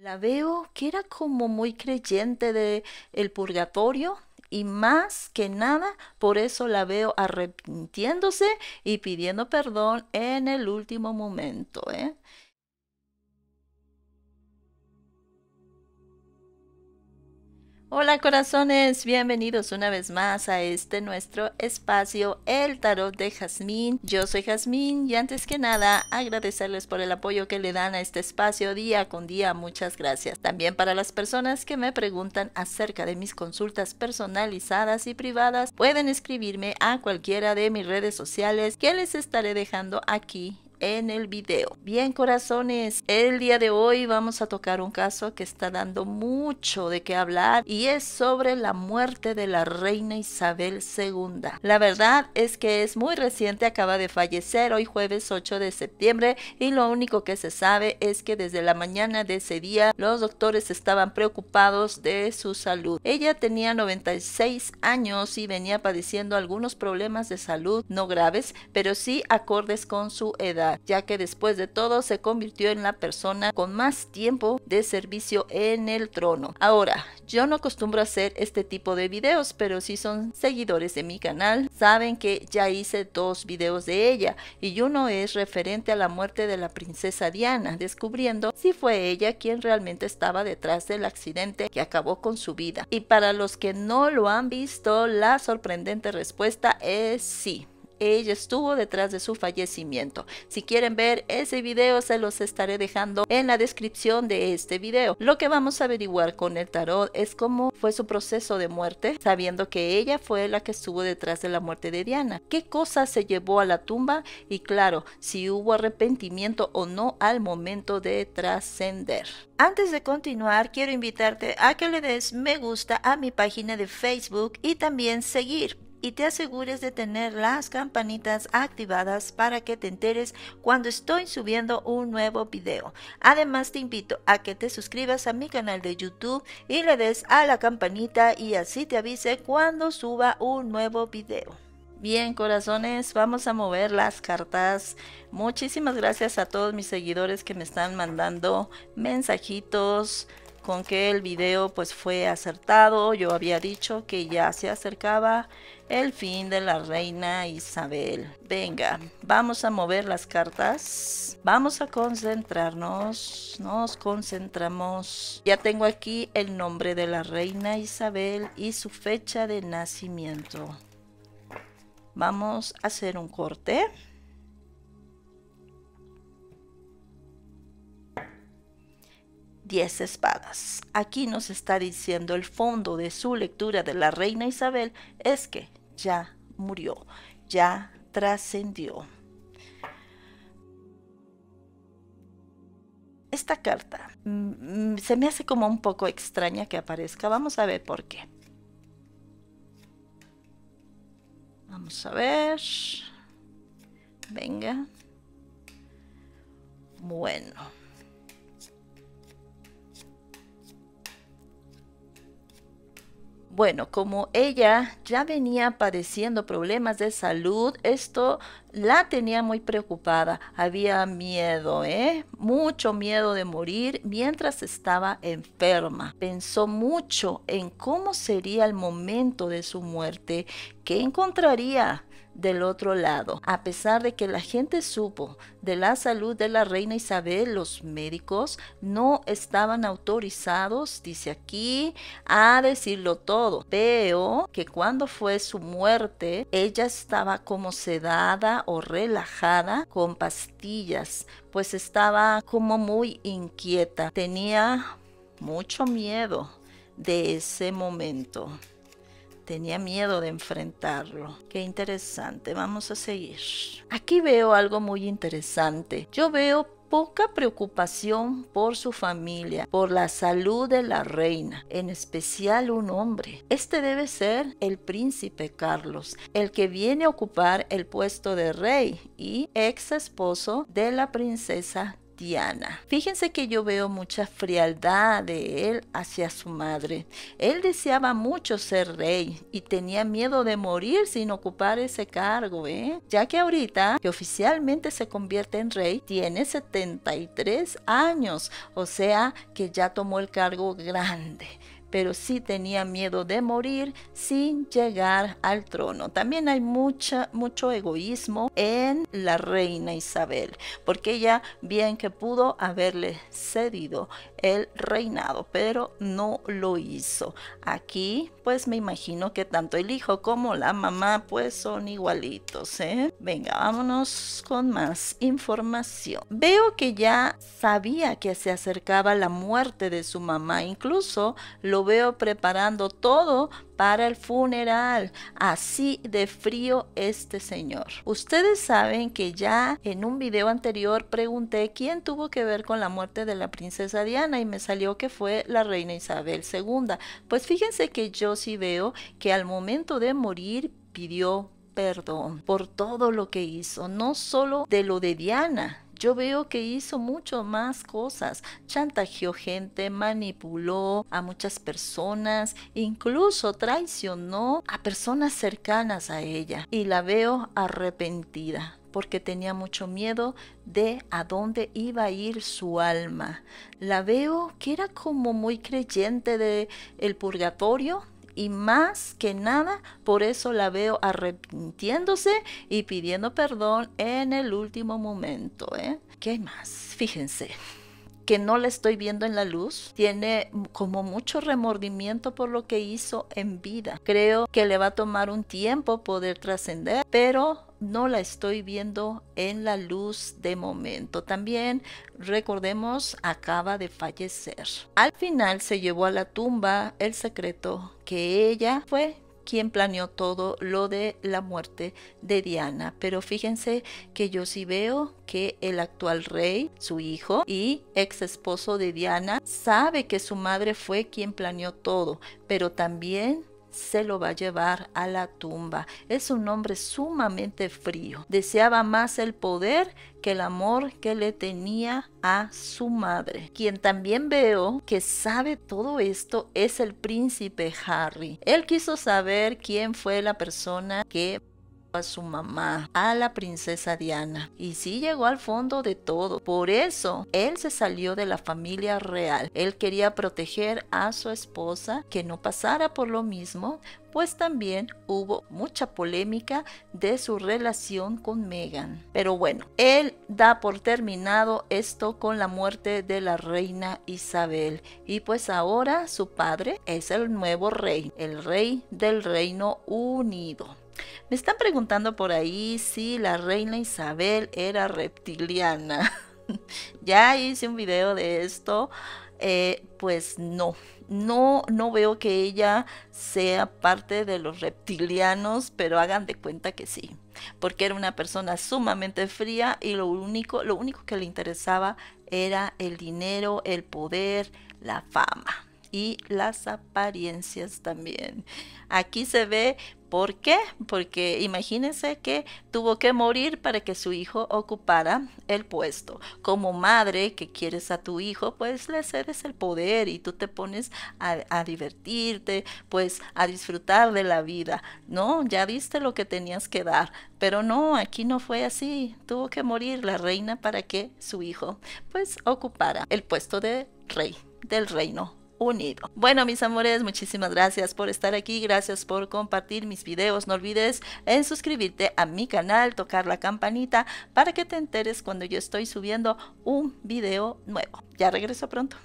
la veo que era como muy creyente de el purgatorio y más que nada por eso la veo arrepintiéndose y pidiendo perdón en el último momento, ¿eh? Hola corazones, bienvenidos una vez más a este nuestro espacio El Tarot de Jazmín. Yo soy Jazmín y antes que nada agradecerles por el apoyo que le dan a este espacio día con día. Muchas gracias. También para las personas que me preguntan acerca de mis consultas personalizadas y privadas, pueden escribirme a cualquiera de mis redes sociales que les estaré dejando aquí en el video. Bien corazones, el día de hoy vamos a tocar un caso que está dando mucho de qué hablar y es sobre la muerte de la reina Isabel II. La verdad es que es muy reciente, acaba de fallecer hoy jueves 8 de septiembre y lo único que se sabe es que desde la mañana de ese día los doctores estaban preocupados de su salud. Ella tenía 96 años y venía padeciendo algunos problemas de salud no graves, pero sí acordes con su edad ya que después de todo se convirtió en la persona con más tiempo de servicio en el trono. Ahora, yo no acostumbro a hacer este tipo de videos, pero si son seguidores de mi canal, saben que ya hice dos videos de ella y uno es referente a la muerte de la princesa Diana, descubriendo si fue ella quien realmente estaba detrás del accidente que acabó con su vida. Y para los que no lo han visto, la sorprendente respuesta es sí ella estuvo detrás de su fallecimiento. Si quieren ver ese video se los estaré dejando en la descripción de este video. Lo que vamos a averiguar con el tarot es cómo fue su proceso de muerte, sabiendo que ella fue la que estuvo detrás de la muerte de Diana. ¿Qué cosas se llevó a la tumba? Y claro, si hubo arrepentimiento o no al momento de trascender. Antes de continuar, quiero invitarte a que le des me gusta a mi página de Facebook y también seguir y te asegures de tener las campanitas activadas para que te enteres cuando estoy subiendo un nuevo video. Además te invito a que te suscribas a mi canal de YouTube y le des a la campanita y así te avise cuando suba un nuevo video. Bien, corazones, vamos a mover las cartas. Muchísimas gracias a todos mis seguidores que me están mandando mensajitos, con que el video pues fue acertado. Yo había dicho que ya se acercaba el fin de la reina Isabel. Venga, vamos a mover las cartas. Vamos a concentrarnos. Nos concentramos. Ya tengo aquí el nombre de la reina Isabel y su fecha de nacimiento. Vamos a hacer un corte. Diez espadas. Aquí nos está diciendo el fondo de su lectura de la reina Isabel es que ya murió, ya trascendió. Esta carta mm, se me hace como un poco extraña que aparezca. Vamos a ver por qué. Vamos a ver. Venga. Bueno. Bueno, como ella ya venía padeciendo problemas de salud, esto la tenía muy preocupada. Había miedo, ¿eh? Mucho miedo de morir mientras estaba enferma. Pensó mucho en cómo sería el momento de su muerte, qué encontraría del otro lado. A pesar de que la gente supo de la salud de la reina Isabel, los médicos no estaban autorizados, dice aquí, a decirlo todo. Veo que cuando fue su muerte, ella estaba como sedada o relajada con pastillas, pues estaba como muy inquieta, tenía mucho miedo de ese momento. Tenía miedo de enfrentarlo. Qué interesante. Vamos a seguir. Aquí veo algo muy interesante. Yo veo poca preocupación por su familia, por la salud de la reina, en especial un hombre. Este debe ser el príncipe Carlos, el que viene a ocupar el puesto de rey y ex esposo de la princesa Fíjense que yo veo mucha frialdad de él hacia su madre. Él deseaba mucho ser rey y tenía miedo de morir sin ocupar ese cargo, ¿eh? ya que ahorita que oficialmente se convierte en rey, tiene 73 años, o sea que ya tomó el cargo grande pero sí tenía miedo de morir sin llegar al trono. También hay mucha, mucho egoísmo en la reina Isabel, porque ella bien que pudo haberle cedido el reinado, pero no lo hizo. Aquí, pues me imagino que tanto el hijo como la mamá, pues son igualitos. ¿eh? Venga, vámonos con más información. Veo que ya sabía que se acercaba la muerte de su mamá, incluso lo veo preparando todo para el funeral. Así de frío este señor. Ustedes saben que ya en un video anterior pregunté quién tuvo que ver con la muerte de la princesa Diana y me salió que fue la reina Isabel II. Pues fíjense que yo sí veo que al momento de morir pidió perdón por todo lo que hizo, no solo de lo de Diana, yo veo que hizo mucho más cosas. Chantajeó gente, manipuló a muchas personas, incluso traicionó a personas cercanas a ella. Y la veo arrepentida porque tenía mucho miedo de a dónde iba a ir su alma. La veo que era como muy creyente de el purgatorio, y más que nada, por eso la veo arrepintiéndose y pidiendo perdón en el último momento. ¿eh? ¿Qué más? Fíjense que no la estoy viendo en la luz, tiene como mucho remordimiento por lo que hizo en vida. Creo que le va a tomar un tiempo poder trascender, pero no la estoy viendo en la luz de momento. También, recordemos, acaba de fallecer. Al final se llevó a la tumba el secreto que ella fue quien planeó todo lo de la muerte de Diana. Pero fíjense que yo sí veo que el actual rey, su hijo y ex esposo de Diana, sabe que su madre fue quien planeó todo, pero también se lo va a llevar a la tumba. Es un hombre sumamente frío. Deseaba más el poder que el amor que le tenía a su madre. Quien también veo que sabe todo esto es el príncipe Harry. Él quiso saber quién fue la persona que a su mamá, a la princesa Diana. Y sí llegó al fondo de todo. Por eso, él se salió de la familia real. Él quería proteger a su esposa, que no pasara por lo mismo, pues también hubo mucha polémica de su relación con Meghan. Pero bueno, él da por terminado esto con la muerte de la reina Isabel y pues ahora su padre es el nuevo rey, el rey del Reino Unido. Me están preguntando por ahí si la reina Isabel era reptiliana. ya hice un video de esto. Eh, pues no, no, no veo que ella sea parte de los reptilianos, pero hagan de cuenta que sí, porque era una persona sumamente fría y lo único, lo único que le interesaba era el dinero, el poder, la fama y las apariencias también. Aquí se ve ¿Por qué? Porque imagínense que tuvo que morir para que su hijo ocupara el puesto. Como madre que quieres a tu hijo, pues le cedes el poder y tú te pones a, divertirte, pues a disfrutar de la vida. No, ya viste lo que tenías que dar. Pero no, aquí no fue así. Tuvo que morir la reina para que su hijo pues ocupara el puesto de rey del reino Unido. Bueno, mis amores, muchísimas gracias por estar aquí, gracias por compartir mis videos. No olvides en eh, suscribirte a mi canal, tocar la campanita para que te enteres cuando yo estoy subiendo un video nuevo. Ya regreso pronto.